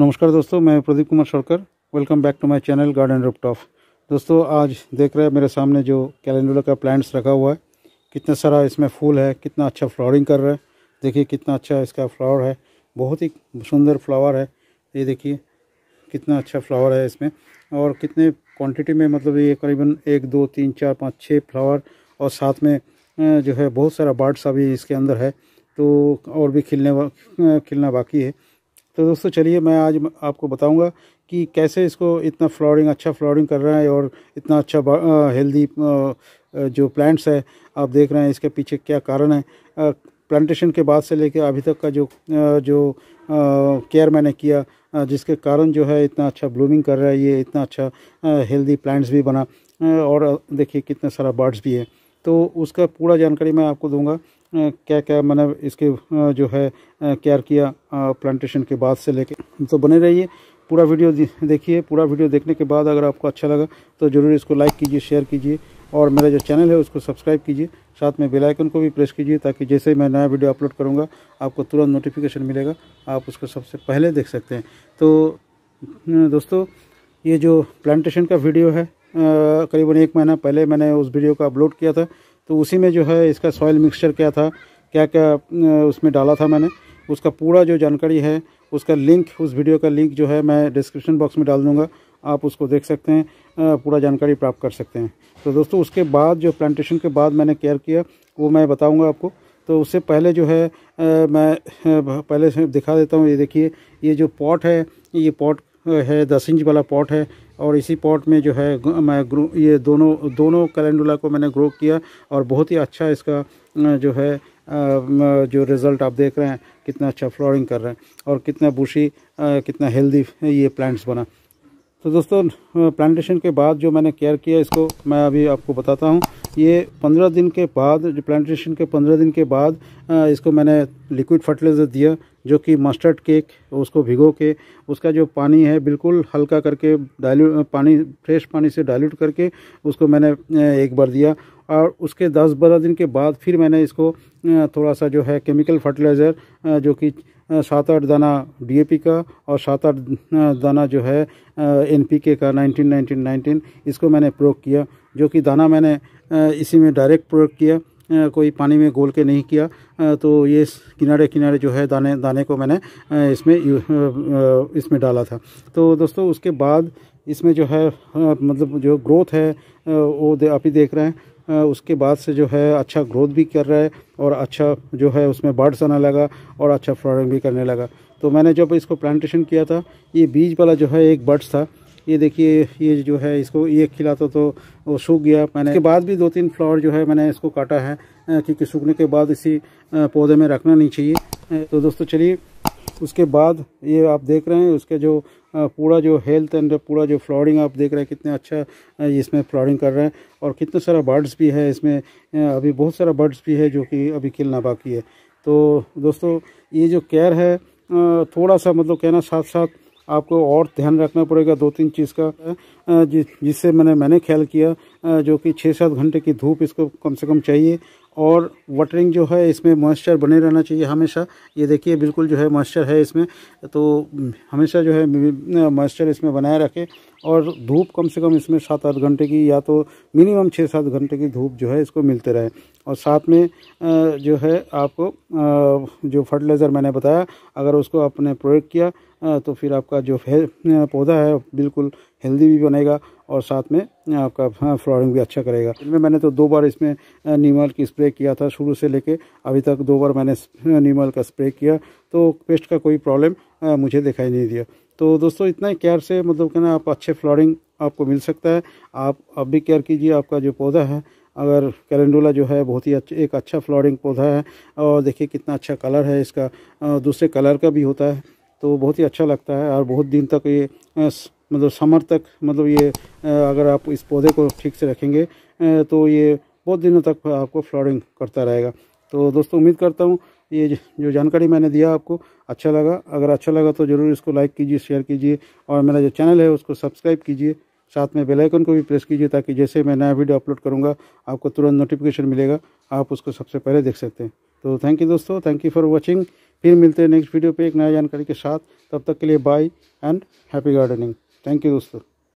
नमस्कार दोस्तों मैं प्रदीप कुमार शड़कर welcome back to my channel garden rooftop दोस्तों आज देख रहे हैं मेरे सामने जो कैलेंडुला का प्लांट्स रखा हुआ है कितना सारा इसमें फूल है कितना अच्छा फ्लावरिंग कर रहा है देखिए कितना अच्छा इसका फ्लावर है बहुत ही सुंदर फ्लावर है ये देखिए कितना अच्छा फ्लावर है इसमें और कितने क्वान्टिटी में मतलब ये करीबन एक दो तीन चार पाँच छः फ्लावर और साथ में जो है बहुत सारा बर्ड्स अभी इसके अंदर है तो और भी खिलने खिलना बाकी है तो दोस्तों चलिए मैं आज आपको बताऊंगा कि कैसे इसको इतना फ्लोरिंग अच्छा फ्लोरिंग कर रहा है और इतना अच्छा हेल्दी जो प्लांट्स है आप देख रहे हैं इसके पीछे क्या कारण है प्लांटेशन के बाद से लेकर अभी तक का जो जो केयर मैंने किया जिसके कारण जो है इतना अच्छा ब्लूमिंग कर रहा है ये इतना अच्छा हेल्दी प्लांट्स भी बना और देखिए कितना सारा बर्ड्स भी है तो उसका पूरा जानकारी मैं आपको दूंगा क्या क्या मैंने इसके जो है केयर किया प्लांटेशन के बाद से लेके तो बने रहिए पूरा वीडियो देखिए पूरा वीडियो देखने के बाद अगर आपको अच्छा लगा तो ज़रूर इसको लाइक कीजिए शेयर कीजिए और मेरा जो चैनल है उसको सब्सक्राइब कीजिए साथ में बेल आइकन को भी प्रेस कीजिए ताकि जैसे ही मैं नया वीडियो अपलोड करूँगा आपको तुरंत नोटिफिकेशन मिलेगा आप उसको सबसे पहले देख सकते हैं तो दोस्तों ये जो प्लांटेशन का वीडियो है करीबन एक महीना पहले मैंने उस वीडियो को अपलोड किया था तो उसी में जो है इसका सॉयल मिक्सचर क्या था क्या क्या उसमें डाला था मैंने उसका पूरा जो जानकारी है उसका लिंक उस वीडियो का लिंक जो है मैं डिस्क्रिप्शन बॉक्स में डाल दूँगा आप उसको देख सकते हैं पूरा जानकारी प्राप्त कर सकते हैं तो दोस्तों उसके बाद जो प्लांटेशन के बाद मैंने केयर किया वो मैं बताऊँगा आपको तो उससे पहले जो है मैं पहले से दिखा देता हूँ ये देखिए ये जो पॉट है ये पॉट है दस इंच वाला पॉट है और इसी पॉट में जो है मैं ग्रो ये दोनों दोनों कैलेंडुला को मैंने ग्रो किया और बहुत ही अच्छा इसका जो है जो रिज़ल्ट आप देख रहे हैं कितना अच्छा फ्लोरिंग कर रहे हैं और कितना बुशी कितना हेल्दी ये प्लांट्स बना तो दोस्तों प्लांटेशन के बाद जो मैंने केयर किया इसको मैं अभी आपको बताता हूँ ये पंद्रह दिन के बाद प्लान्टशन के पंद्रह दिन के बाद इसको मैंने लिक्विड फर्टिलाइज़र दिया जो कि मस्टर्ड केक उसको भिगो के उसका जो पानी है बिल्कुल हल्का करके डाइल्यूट पानी फ्रेश पानी से डाइल्यूट करके उसको मैंने एक बार दिया और उसके दस बारह दिन के बाद फिर मैंने इसको थोड़ा सा जो है केमिकल फर्टिलाइज़र जो कि सात आठ दाना डी का और सात आठ दाना जो है के का नाइनटीन नाइनटीन नाइनटीन इसको मैंने प्रयोग किया जो कि दाना मैंने इसी में डायरेक्ट प्रयोग किया कोई पानी में गोल के नहीं किया तो ये किनारे किनारे जो है दाने दाने को मैंने इसमें इसमें डाला था तो दोस्तों उसके बाद इसमें जो है मतलब जो ग्रोथ है वो दे, आप ही देख रहे हैं उसके बाद से जो है अच्छा ग्रोथ भी कर रहा है और अच्छा जो है उसमें बर्ड्स आने लगा और अच्छा फ्लॉरिंग भी करने लगा तो मैंने जब इसको प्लांटेशन किया था ये बीज वाला जो है एक बर्ड्स था ये देखिए ये जो है इसको ये खिलाता तो वो सूख गया मैंने इसके बाद भी दो तीन फ्लावर जो है मैंने इसको काटा है क्योंकि सूखने के बाद इसी पौधे में रखना नहीं चाहिए तो दोस्तों चलिए उसके बाद ये आप देख रहे हैं उसके जो पूरा जो हेल्थ एंड पूरा जो फ्लोरिंग आप देख रहे हैं कितने अच्छा इसमें फ्लोरिंग कर रहे हैं और कितना सारा बर्ड्स भी है इसमें अभी बहुत सारा बर्ड्स भी है जो कि अभी खिलना बाकी है तो दोस्तों ये जो केयर है थोड़ा सा मतलब कहना साथ साथ आपको और ध्यान रखना पड़ेगा दो तीन चीज़ का जिससे मैंने मैंने ख्याल किया जो कि छः सात घंटे की धूप इसको कम से कम चाहिए और वाटरिंग जो है इसमें मॉइस्चर बने रहना चाहिए हमेशा ये देखिए बिल्कुल जो है मॉइस्चर है इसमें तो हमेशा जो है मॉइस्चर इसमें बनाए रखें और धूप कम से कम इसमें सात आठ घंटे की या तो मिनिमम छः सात घंटे की धूप जो है इसको मिलते रहे और साथ में जो है आपको जो फर्टिलाइज़र मैंने बताया अगर उसको आपने प्रयोग किया तो फिर आपका जो पौधा है बिल्कुल हेल्दी भी बनेगा और साथ में आपका हाँ, फ्लोरिंग भी अच्छा करेगा इनमें मैंने तो दो बार इसमें नीमल की स्प्रे किया था शुरू से लेके अभी तक दो बार मैंने हाँ, नीमल का स्प्रे किया तो पेस्ट का कोई प्रॉब्लम मुझे दिखाई नहीं दिया तो दोस्तों इतना ही केयर से मतलब ना आप अच्छे फ्लोरिंग आपको मिल सकता है आप अब भी केयर कीजिए आपका जो पौधा है अगर कैलेंडोला जो है बहुत ही अच्छा एक अच्छा फ्लोरिंग पौधा है और देखिए कितना अच्छा कलर है इसका दूसरे कलर का भी होता है तो बहुत ही अच्छा लगता है और बहुत दिन तक ये मतलब समर तक मतलब ये अगर आप इस पौधे को ठीक से रखेंगे तो ये बहुत दिनों तक आपको फ्लॉरिंग करता रहेगा तो दोस्तों उम्मीद करता हूँ ये जो जानकारी मैंने दिया आपको अच्छा लगा अगर अच्छा लगा तो ज़रूर इसको लाइक कीजिए शेयर कीजिए और मेरा जो चैनल है उसको सब्सक्राइब कीजिए साथ में बेल आइकन को भी प्रेस कीजिए ताकि जैसे मैं नया वीडियो अपलोड करूँगा आपको तुरंत नोटिफिकेशन मिलेगा आप उसको सबसे पहले देख सकते हैं तो थैंक यू दोस्तों थैंक यू फॉर वॉचिंग फिर मिलते हैं नेक्स्ट वीडियो पर एक नया जानकारी के साथ तब तक के लिए bye and happy gardening thank you दोस्तों